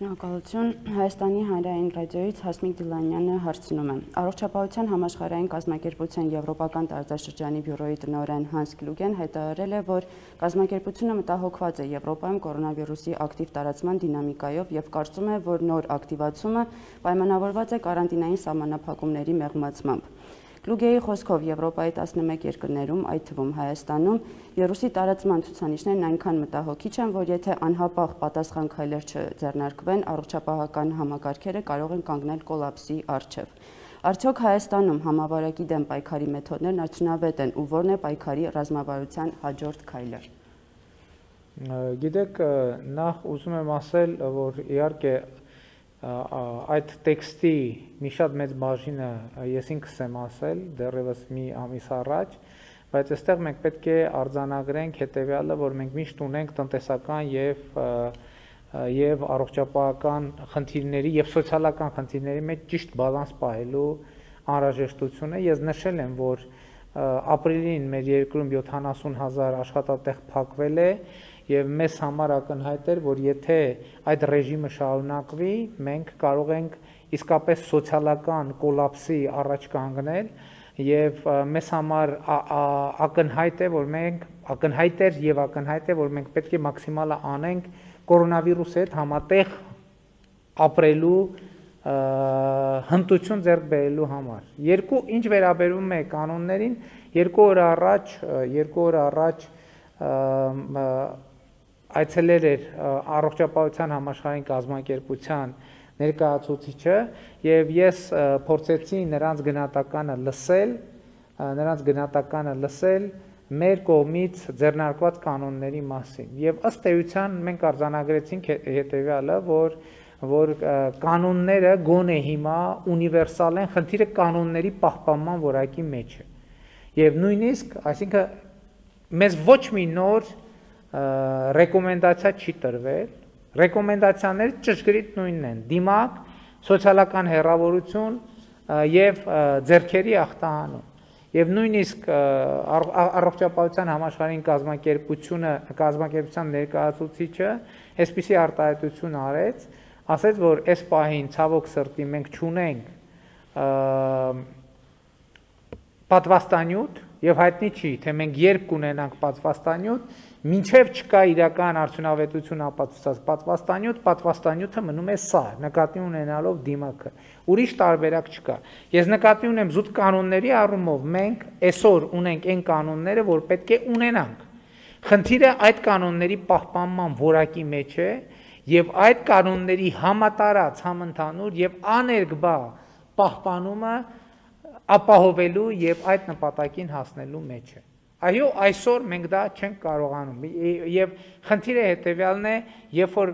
Շնորհակալություն Հայաստանի հանրային ռադիոյից Հասմիկ Դիլանյանը հարցնում է։ Առողջապահության համաշխարհային կազմակերպության Եվրոպական տարածաշրջանի բյուրոյի տնօրեն Հանս Կլուգեն հայտարարել է, որ կազմակերպությունը մտահոգված է Եվրոպայում կորոնավիրուսի ակտիվ տարածման դինամիկայով եւ կարծում է, որ նոր ակտիվացումը պայմանավորված է կարանտինային սահմանափակումների մեղմացմամբ։ Լուգեի խոսքով Եվրոպայի 11 երկրներում, այդ թվում Հայաստանում, Երուսի տարածման ցուցանիշներն այնքան մտահոգիչ են, որ եթե անհապաղ պատասխան քայլեր չձեռնարկվեն, առողջապահական համակարգերը կարող են կանգնել կոլապսի առջև։ Արդյոք Հայաստանում համավարակի դեմ պայքարի մեթոդներն արդյունավետ են ու որն է պայքարի ռազմավարության հաջորդ քայլը։ Գիտեք, նախ ուզում եմ ասել, որ իհարկե այդ տեքստի մի շատ մեծ բաժինը ես ինքս եմ ասել դեռևս մի ամիս առաջ, բայց այստեղ մենք պետք է արձանագրենք հետեւյալը, որ մենք միշտ ունենք տնտեսական եւ եւ առողջապահական խնդիրների եւ սոցիալական խնդիրների մեջ ճիշտ բալանս պահելու անհրաժեշտությունը։ Ես նշել եմ, որ ապրիլին մեր երկրում 70000 աշխատատեղ փակվել է, եւ մեզ համար ակնհայտ էր, որ եթե այդ ռեժիմը շարունակվի, մենք կարող ենք իսկապես սոցիալական կոլապսի առաջ կանգնել եւ մեզ համար ակնհայտ է, որ մենք ակնհայտ էր եւ ակնհայտ է, որ մենք պետք է մաքսիմալը անենք կորոնավիրուսի հետ համատեղ ապրելու հմտություն ձեռք բերելու համար։ Երկու ինչ վերաբերում է կանոններին, երկու օր առաջ, երկու օր առաջ այցելել էր առողջապահության համաշխարհային կազմակերպության ներկայացուցիչը եւ ես փորձեցի նրանց գնահատականը լսել, նրանց գնահատականը լսել մեր կողմից ձեռնարկված կանոնների մասին եւ ըստ էության մենք արձանագրեցինք հետեւյալը, որ որ կանոնները գոնե հիմա ունիվերսալ են, խնդիրը կանոնների պահպանման որակի մեջ է։ Եվ նույնիսկ, այսինքն մեզ ոչ մի նոր ռեկոմենդացիա չի տրվել։ Ռեկոմենդացիաները ճշգրիտ նույնն են՝ դիմակ, սոցիալական հերավորություն եւ ձերքերի ախտահանում։ Եվ նույնիսկ առողջապահության համաշխարհային կազմակերպությունը կազմակերպության ներկայացուցիչը այսպիսի արտահայտություն արեց, ասեց, որ այս պահին ցավոք սրտի մենք չունենք պատվաստանյութ եւ հայտնի չի, թե մենք երբ կունենանք պատվաստանյութ, մինչև չկա իրական արդյունավետություն ապացուցած պատվաստանյութ, պատվաստանյութը մնում է սա, նկատի ունենալով դիմակը։ Ուրիշ տարբերակ չկա։ Ես նկատի ունեմ զուտ կանոնների առումով մենք այսօր ունենք այն կանոնները, որ պետք է ունենանք։ Խնդիրը այդ կանոնների պահպանման որակի մեջ է եւ այդ կանոնների համատարած, համընդհանուր եւ աներկբա պահպանումը ապահովելու եւ այդ նպատակին հասնելու մեջ է։ Այո, այսօր մենք դա չենք կարողանում։ Եվ խնդիրը հետեւյալն է, երբ որ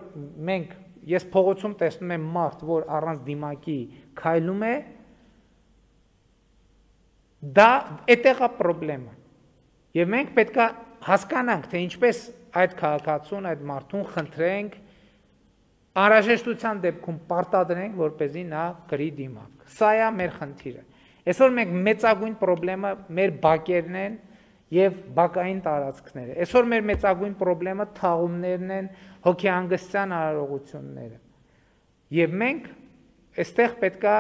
մենք ես փողոցում տեսնում եմ մարդ, որ առանց դիմակի քայլում է, դա այդեղ է խնդրեմը։ Եվ մենք պետքա հասկանանք, թե ինչպես այդ քաղաքացուն, այդ մարդուն խնդրենք անհրաժեշտության դեպքում պարտադրենք, որ เป զի նա գրի դիմակ։ Սա է մեր խնդիրը։ Այսօր մենք մեծագույն խնդրեմը մեր բակերն են եւ բակային տարածքները։ Այսօր մեր մեծագույն խնդրեմը թաղումներն են, հոգեհանգստյան արարողությունները։ Եվ մենք այստեղ պետքա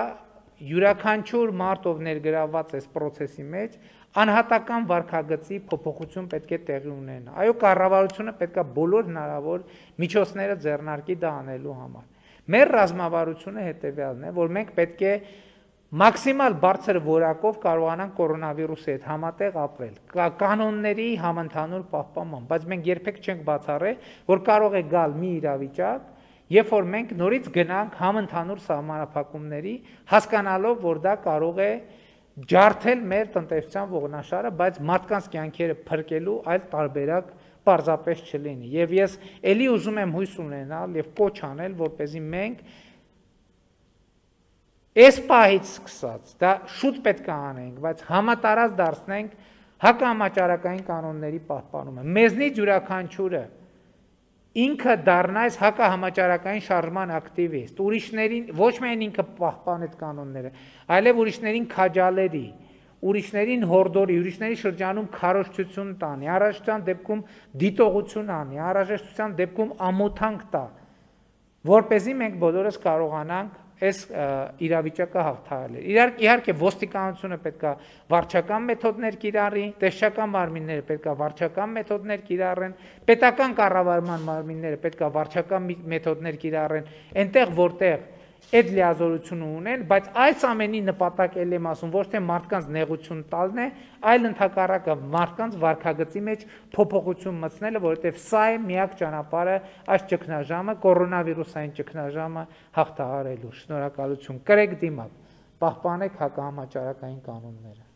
յուրաքանչյուր մարդ ով ներգրաված այս process-ի մեջ անհատական վարկագծի փոփոխություն պետք է տեղի ունենա։ Այո, կառավարությունը պետքա բոլոր հնարավոր միջոցները ձեռնարկի դա անելու համար։ Մեր ռազմավարությունը հետեւյալն է, որ մենք պետք է մաքսիմալ բարձր որակով կարողանան կորոնավիրուսի հետ համատեղ ապրել։ Կա կանոնների համընդհանուր պահպանման, բայց մենք երբեք չենք բացառել, որ կարող է գալ մի իրավիճակ, երբ որ մենք նորից գնանք համընդհանուր սահմանափակումների, հասկանալով, որ դա կարող է ջարդել մեր տնտեսության ողնաշարը, բայց մարդկանց կյանքերը փրկելու այլ տարբերակ պարզապես չլինի։ Եվ ես ելի ուզում եմ հույս ունենալ եւ կոչ անել, որպեսզի մենք Այս պահից սկսած դա շուտ պետք է անենք, բայց համատարած դարձնենք հակամաճարակային կանոնների պահպանումը։ Մեզնից յուրաքանչյուրը ինքը դառնա այս հակահամաճարակային շարժման ակտիվիստ, ուրիշներին ոչ միայն ինքը պահպանի այդ կանոնները, այլև ուրիշներին քաջալերի, ուրիշներին հորդորի, ուրիշների շրջանում քարոշչություն տանի, առաջացան դեպքում դիտողություն անի, առաջացան դեպքում ամոթանք տա, որ เป զի մենք բոլորս կարողանանք այս իրավիճակը հաղթահարել։ Իհարկե իհարկե ոստիկանությունը պետքա վարչական մեթոդներ կիրառի, տեսչական մարմինները պետքա վարչական մեթոդներ կիրառեն, պետական կառավարման մարմինները պետքա վարչական մեթոդներ կիրառեն, այնտեղ որտեղ այդ լիազորությունը ունեն, բայց այս ամենի նպատակը ել եմ ասում, ոչ թե մարդկանց նեղություն տալն է, այլ ընդհակառակը մարդկանց վարկագծի մեջ փոփոխություն մտցնելը, որովհետև սա է միակ ճանապարհը այս ճգնաժամը, կորոնավիրուսային ճգնաժամը հաղթահարելու։ Շնորհակալություն։ Կրեք դիմակ, պահպանեք հակահամաճարակային կանոնները։